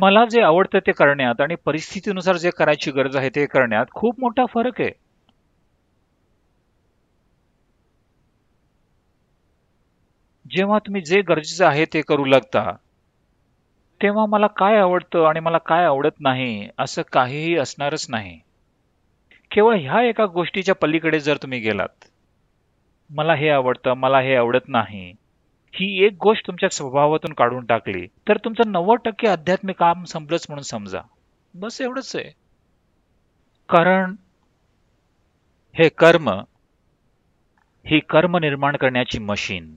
मला जे आवडतं ते करण्यात आणि परिस्थितीनुसार जे करायची गरज आहे ते करण्यात खूप मोठा फरक आहे जेव्हा तुम्ही जे गरजेचं आहे ते करू लागता तेव्हा मला काय आवडतं आणि मला काय आवडत नाही असं काहीही असणारच नाही केवळ ह्या एका गोष्टीच्या पलीकडे जर तुम्ही गेलात मला हे आवडतं मला हे आवडत नाही ही एक गोष्ट तुमच्या स्वभावातून काढून टाकली तर तुमचं नव्वद टक्के आध्यात्मिक काम संपलंच म्हणून समजा बस एवढंच आहे कारण हे कर्म ही कर्म निर्माण करण्याची मशीन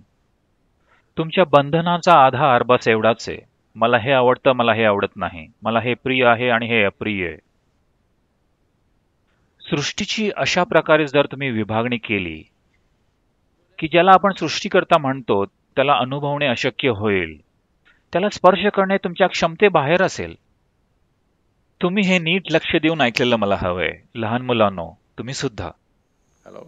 तुमच्या बंधनाचा आधार बस एवढाच आहे मला हे आवडतं मला हे आवडत नाही मला हे प्रिय आहे आणि हे अप्रिय आहे सृष्टीची अशा प्रकारे जर तुम्ही विभागणी केली की ज्याला आपण सृष्टीकरता म्हणतो त्याला अनुभवणे अशक्य होईल त्याला स्पर्श करणे तुमच्या क्षमते बाहेर असेल तुम्ही हे नीट लक्ष देऊन ऐकलेलं मला हवंय लहान मुलांनो तुम्ही सुद्धा हॅलो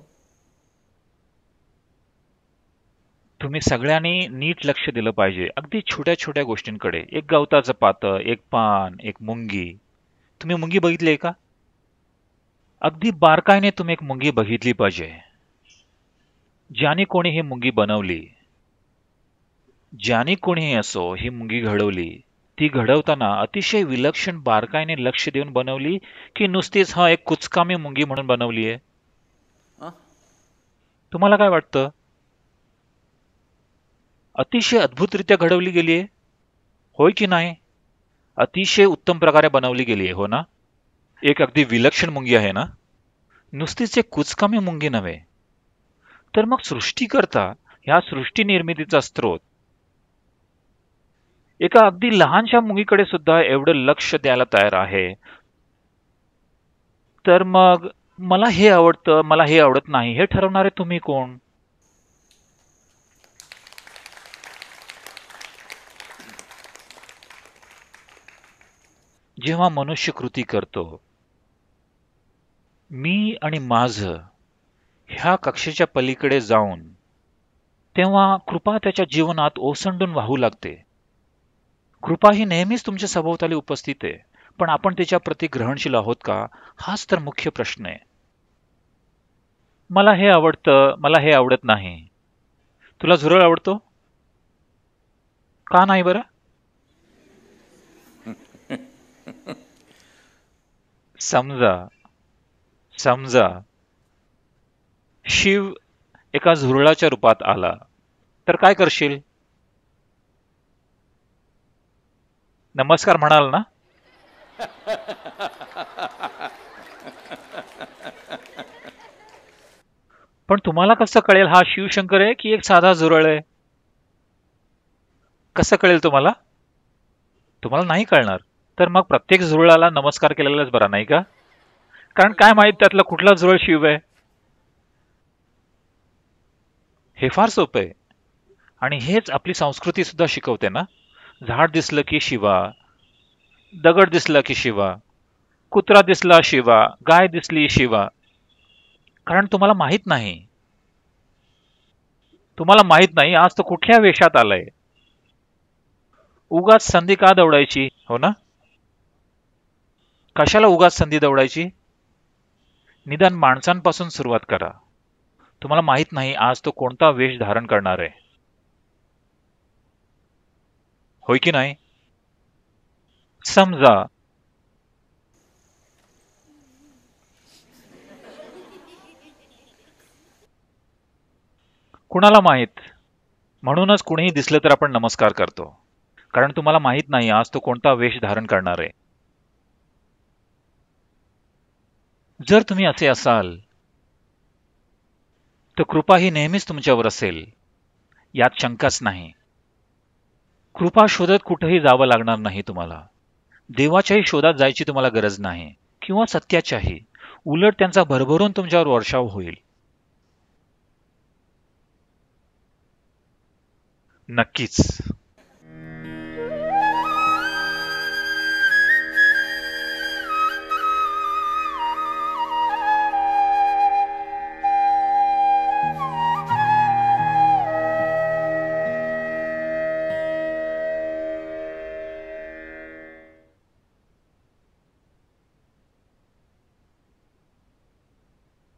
तुम्ही सगळ्यांनी नीट लक्ष दिलं पाहिजे अगदी छोट्या छोट्या गोष्टींकडे एक गवताचं पातळ एक पान एक मुंगी तुम्ही मुंगी बघितली आहे का अगदी बारकाईने तुम्ही एक मुंगी बघितली पाहिजे ज्याने कोणी ही मुंगी बनवली ज्याने कोणीही असो ही मुंगी घडवली ती घडवताना अतिशय विलक्षण बारकाईने लक्ष देऊन बनवली की नुसतीच हा एक कुचकामी मुंगी म्हणून बनवली आहे तुम्हाला काय वाटतं अतिशय अद्भुतरित्या घडवली गेली आहे होय की नाही अतिशय उत्तम प्रकारे बनवली गेली आहे हो ना एक अगदी विलक्षण मुंगी आहे ना नुसतीच कुचकामी मुंगी नव्हे तर मग सृष्टीकरता ह्या सृष्टी निर्मितीचा स्रोत एका अगदी लहानशा मुलीकडे सुद्धा एवढं लक्ष द्यायला तयार आहे तर मग मला हे आवडतं मला हे आवडत नाही हे ठरवणारे तुम्ही कोण जेव्हा मनुष्य कृती करतो मी आणि माझ ह्या कक्षेच्या पलीकडे जाऊन तेव्हा कृपा त्याच्या जीवनात ओसंडून वाहू लागते कृपा ही नेहमीच तुमच्या सभोवताली उपस्थित आहे पण आपण तिच्या प्रती ग्रहणशील आहोत का हाच तर मुख्य प्रश्न आहे मला हे आवडतं मला हे आवडत नाही तुला झुरळ आवडतो का नाही बरं समजा समजा शिव एका झुरळाच्या रूपात आला तर काय करशील नमस्कार म्हणाल ना पण तुम्हाला कसं कळेल हा शिवशंकर आहे की एक साधा झुरळ आहे कसं कळेल तुम्हाला तुम्हाला नाही कळणार तर मग प्रत्येक झुरळाला नमस्कार केलेलाच बरा नाही का कारण काय माहीत त्यातला कुठला झुरळ शिव आहे हे फार सोपं आहे आणि हेच आपली संस्कृती सुद्धा शिकवते ना झाड दिसलं की शिवा दगड दिसला की शिवा कुत्रा दिसला शिवा गाय दिसली शिवा कारण तुम्हाला माहीत नाही तुम्हाला माहीत नाही आज तो कुठल्या वेशात आलाय उगाच संधी का दौडायची हो ना कशाला उगाच संधी दौडायची निदान माणसांपासून सुरुवात करा तुम्हाला माहीत नाही आज तो कोणता वेश धारण करणार आहे होय की नाही समजा कुणाला माहीत म्हणूनच कुणीही दिसलं तर आपण नमस्कार करतो कारण तुम्हाला माहीत नाही आज तो कोणता वेश धारण करणार आहे जर तुम्ही असे असाल तर कृपा ही नेहमीच तुमच्यावर असेल यात शंकाच नाही कृपा शोधत कुठेही जावं लागणार नाही तुम्हाला देवाच्याही शोधात जायची तुम्हाला गरज नाही किंवा सत्याच्याही उलट त्यांचा भरभरून तुमच्यावर वर्षाव होईल नक्कीच